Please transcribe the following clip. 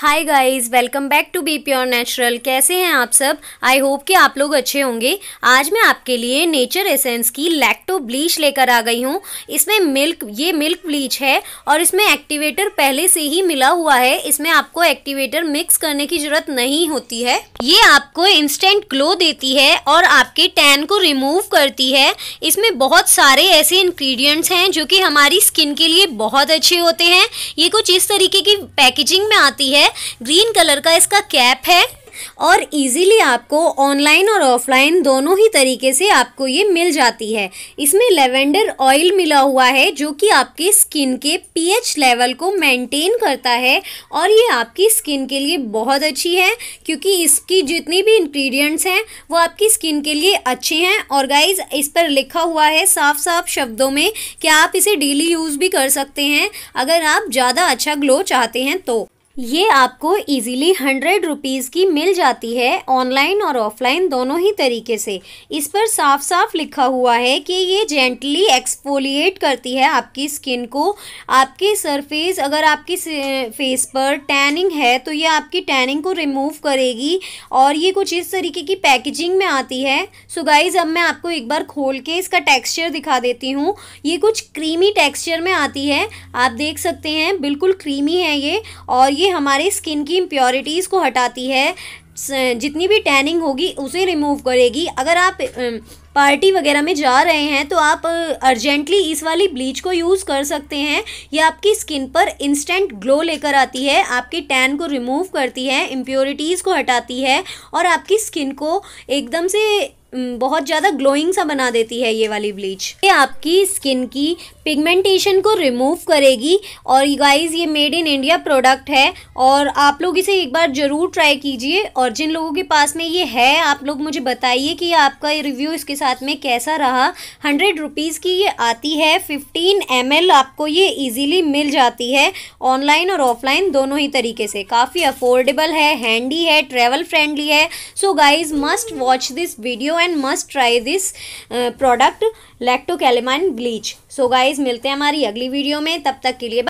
hi guys welcome back to be pure natural कैसे हैं आप सब आई होप कि आप लोग अच्छे होंगे आज मैं आपके लिए नेचर एसेंस की लैक्टो ब्लीच लेकर आ गई हूँ इसमें मिल्क ये मिल्क ब्लीच है और इसमें एक्टिवेटर पहले से ही मिला हुआ है इसमें आपको एक्टिवेटर मिक्स करने की ज़रूरत नहीं होती है ये आपको इंस्टेंट ग्लो देती है और आपके टैन को रिमूव करती है इसमें बहुत सारे ऐसे इन्ग्रीडियंट्स हैं जो कि हमारी स्किन के लिए बहुत अच्छे होते हैं ये कुछ इस तरीके की पैकेजिंग में आती है ग्रीन कलर का इसका कैप है और इजीली आपको ऑनलाइन और ऑफलाइन दोनों ही तरीके से आपको ये मिल जाती है इसमें लेवेंडर ऑयल मिला हुआ है जो कि आपके स्किन के पीएच लेवल को मेंटेन करता है और ये आपकी स्किन के लिए बहुत अच्छी है क्योंकि इसकी जितनी भी इंग्रेडिएंट्स हैं वो आपकी स्किन के लिए अच्छे हैं और गाइज इस पर लिखा हुआ है साफ साफ शब्दों में कि आप इसे डेली यूज़ भी कर सकते हैं अगर आप ज़्यादा अच्छा ग्लो चाहते हैं तो ये आपको इजीली हंड्रेड रुपीज़ की मिल जाती है ऑनलाइन और ऑफलाइन दोनों ही तरीके से इस पर साफ साफ लिखा हुआ है कि ये जेंटली एक्सफोलिएट करती है आपकी स्किन को आपके सरफेस अगर आपकी फेस पर टैनिंग है तो ये आपकी टैनिंग को रिमूव करेगी और ये कुछ इस तरीके की पैकेजिंग में आती है सो गाइज़ अब मैं आपको एक बार खोल के इसका टेक्स्चर दिखा देती हूँ ये कुछ क्रीमी टेक्स्चर में आती है आप देख सकते हैं बिल्कुल क्रीमी है ये और ये हमारे स्किन की इम्प्योरिटीज़ को हटाती है जितनी भी टैनिंग होगी उसे रिमूव करेगी अगर आप पार्टी वगैरह में जा रहे हैं तो आप अर्जेंटली इस वाली ब्लीच को यूज़ कर सकते हैं यह आपकी स्किन पर इंस्टेंट ग्लो लेकर आती है आपकी टैन को रिमूव करती है इम्प्योरिटीज़ को हटाती है और आपकी स्किन को एकदम से बहुत ज़्यादा ग्लोइंग सा बना देती है ये वाली ब्लीच ये आपकी स्किन की पिगमेंटेशन को रिमूव करेगी और गाइज ये मेड इन इंडिया प्रोडक्ट है और आप लोग इसे एक बार ज़रूर ट्राई कीजिए और जिन लोगों के पास में ये है आप लोग मुझे बताइए कि आपका ये रिव्यू इसके साथ में कैसा रहा हंड्रेड रुपीज़ की ये आती है फिफ्टीन एम आपको ये ईजिली मिल जाती है ऑनलाइन और ऑफलाइन दोनों ही तरीके से काफ़ी अफोर्डेबल है हैंडी है ट्रेवल फ्रेंडली है so guys must watch this video and must try this product lacto calamine bleach so guys मिलते हैं हमारी अगली वीडियो में तब तक के लिए